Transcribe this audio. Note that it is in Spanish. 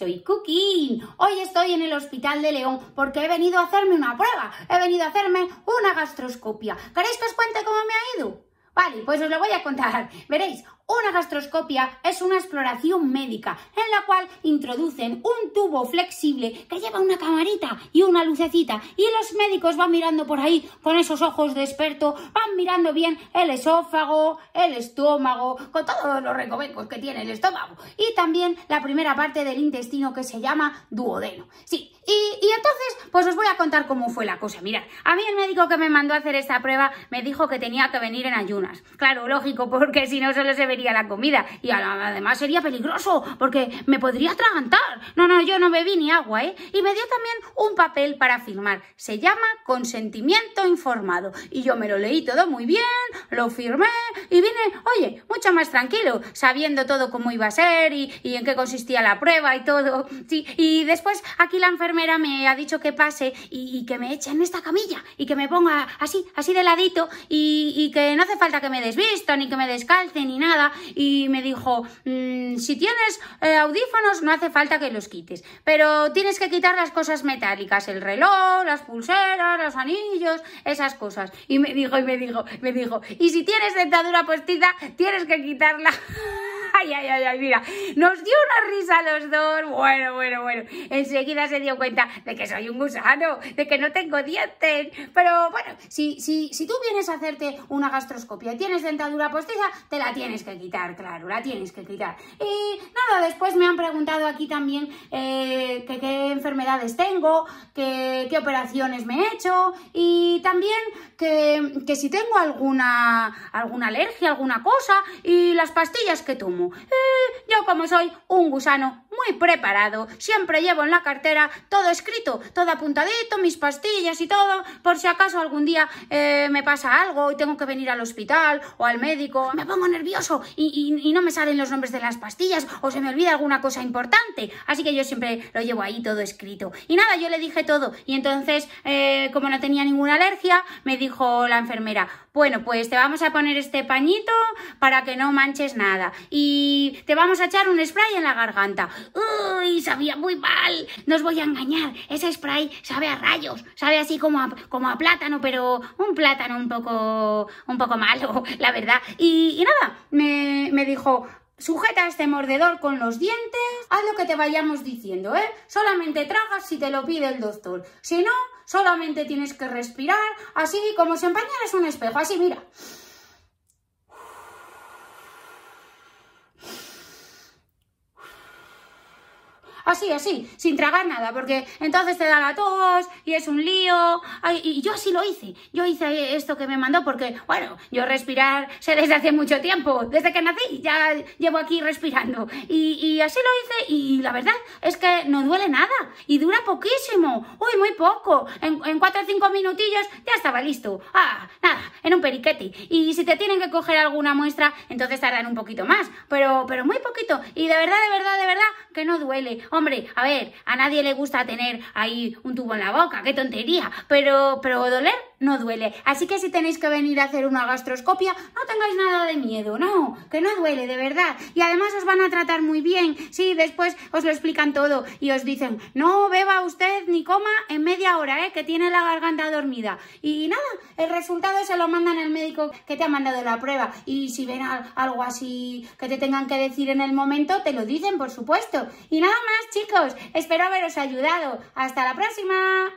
Soy Cookie. Hoy estoy en el Hospital de León porque he venido a hacerme una prueba. He venido a hacerme una gastroscopia. ¿Queréis que os cuente cómo me ha ido? Vale, pues os lo voy a contar. Veréis, una gastroscopia es una exploración médica en la cual introducen un tubo flexible que lleva una camarita y una lucecita y los médicos van mirando por ahí con esos ojos de experto, van mirando bien el esófago, el estómago, con todos los recovecos que tiene el estómago y también la primera parte del intestino que se llama duodeno. Sí, y, entonces pues os voy a contar cómo fue la cosa. Mirad, a mí el médico que me mandó a hacer esta prueba me dijo que tenía que venir en ayunas. Claro, lógico, porque si no solo se venía a la comida. Y además sería peligroso, porque me podría atragantar. No, no, yo no bebí ni agua, ¿eh? Y me dio también un papel para firmar. Se llama consentimiento informado. Y yo me lo leí todo muy bien, lo firmé y vine, oye, mucho más tranquilo, sabiendo todo cómo iba a ser y, en qué consistía la prueba y todo. Sí, y después aquí la enfermera me ha dicho que pase y, que me eche en esta camilla y que me ponga así, así de ladito y, y que no hace falta que me desvista ni que me descalce ni nada. Y me dijo, mm, si tienes eh, audífonos no hace falta que los quites, pero tienes que quitar las cosas metálicas, el reloj, las pulseras, los anillos, esas cosas. Y me dijo, y me dijo, me dijo, y si tienes dentadura postiza, tienes que quitarla ay, ay, ay, mira, nos dio una risa los dos, bueno, bueno, bueno, enseguida se dio cuenta de que soy un gusano, de que no tengo dientes, pero bueno, si, si, si tú vienes a hacerte una gastroscopia y tienes dentadura postiza, te la tienes que quitar, claro, la tienes que quitar. Y nada, después me han preguntado aquí también eh, que qué enfermedades tengo, que, qué operaciones me he hecho y también que, que si tengo alguna, alguna alergia, alguna cosa y las pastillas que tomo. Eh, yo como soy un gusano muy preparado, siempre llevo en la cartera todo escrito, todo apuntadito, mis pastillas y todo, por si acaso algún día eh, me pasa algo y tengo que venir al hospital o al médico, me pongo nervioso y, no me salen los nombres de las pastillas o se me olvida alguna cosa importante. Así que yo siempre lo llevo ahí todo escrito. Y nada, yo le dije todo y entonces, eh, como no tenía ninguna alergia, me dijo la enfermera, bueno, pues te vamos a poner este pañito para que no manches nada. Y te vamos a echar un spray en la garganta. ¡Uy! Sabía muy mal. No os voy a engañar. Ese spray sabe a rayos. Sabe así como a, como a plátano, pero un plátano un poco, un poco malo, la verdad. Y, nada, me, me dijo, Sujeta este mordedor con los dientes, haz lo que te vayamos diciendo, ¿eh? Solamente tragas si te lo pide el doctor. Si no, solamente tienes que respirar, así como si empañaras un espejo, así mira. así, así, sin tragar nada, porque entonces te da la tos y es un lío. y yo así lo hice, yo hice esto que me mandó porque, bueno, yo respirar sé desde hace mucho tiempo, desde que nací, ya llevo aquí respirando. Y, así lo hice y la verdad es que no duele nada y dura poquísimo, uy, muy poco. En, en cuatro o cinco minutillos ya estaba listo. Ah, nada, en un periquete. Y si te tienen que coger alguna muestra, entonces tardan un poquito más, pero, pero muy poquito. Y de verdad, de verdad, de verdad, que no duele. Hombre, a ver, a nadie le gusta tener ahí un tubo en la boca, qué tontería, pero, pero doler no duele. Así que si tenéis que venir a hacer una gastroscopia, no tengáis nada de miedo, no, que no duele, de verdad. Y además os van a tratar muy bien, sí, después os lo explican todo y os dicen, no beba usted ni coma en media hora, ¿eh? que tiene la garganta dormida. Y nada, el resultado se lo mandan al médico que te ha mandado la prueba. Y si ven algo así que te tengan que decir en el momento, te lo dicen, por supuesto. Y nada más, chicos, espero haberos ayudado. Hasta la próxima.